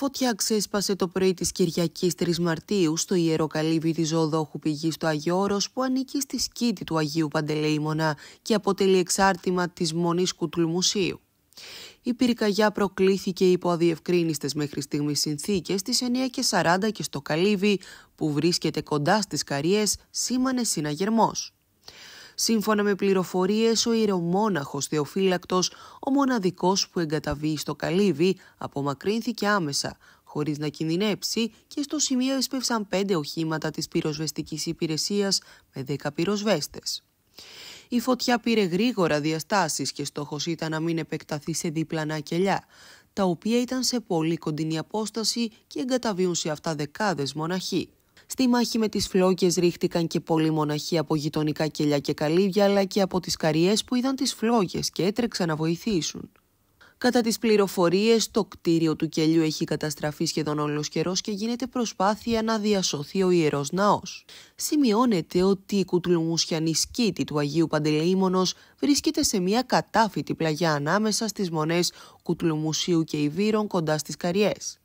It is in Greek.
Φωτιά ξέσπασε το πρωί της Κυριακής 3 Μαρτίου στο ιερό καλύβι της Ζωοδόχου Πηγής του Αγιώρο, που ανήκει στη σκήτη του Αγίου Παντελεήμονα και αποτελεί εξάρτημα της Μονής Κουτουλμουσίου. Η πυρκαγιά προκλήθηκε υπό αδιευκρίνηστες μέχρι στιγμής συνθήκες στις 9.40 και στο καλύβι, που βρίσκεται κοντά στις καριές, σήμανε συναγερμός. Σύμφωνα με πληροφορίες, ο ιερομόναχος Θεοφύλακτος, ο μοναδικός που εγκαταβεί στο καλύβι, απομακρύνθηκε άμεσα, χωρίς να κινδυνέψει και στο σημείο έσπευσαν πέντε οχήματα της πυροσβεστικής υπηρεσίας με δέκα πυροσβέστες. Η φωτιά πήρε γρήγορα διαστάσεις και στόχος ήταν να μην επεκταθεί σε διπλανά κελιά, τα οποία ήταν σε πολύ κοντινή απόσταση και εγκαταβίουν σε αυτά δεκάδες μοναχοί. Στη μάχη με τις φλόγες ρίχτηκαν και πολλοί μοναχοί από γειτονικά κελιά και καλύβια, αλλά και από τις καριές που είδαν τις φλόγες και έτρεξαν να βοηθήσουν. Κατά τις πληροφορίες, το κτίριο του κελιού έχει καταστραφεί σχεδόν όλος καιρός και γίνεται προσπάθεια να διασωθεί ο Ιερός Ναός. Σημειώνεται ότι η κουτλουμουσιανή σκήτη του Αγίου Παντελεήμονος βρίσκεται σε μια κατάφυτη πλαγιά ανάμεσα στις μονές Κουτλουμουσίου και Ιβύρων κοντά στις Καριές.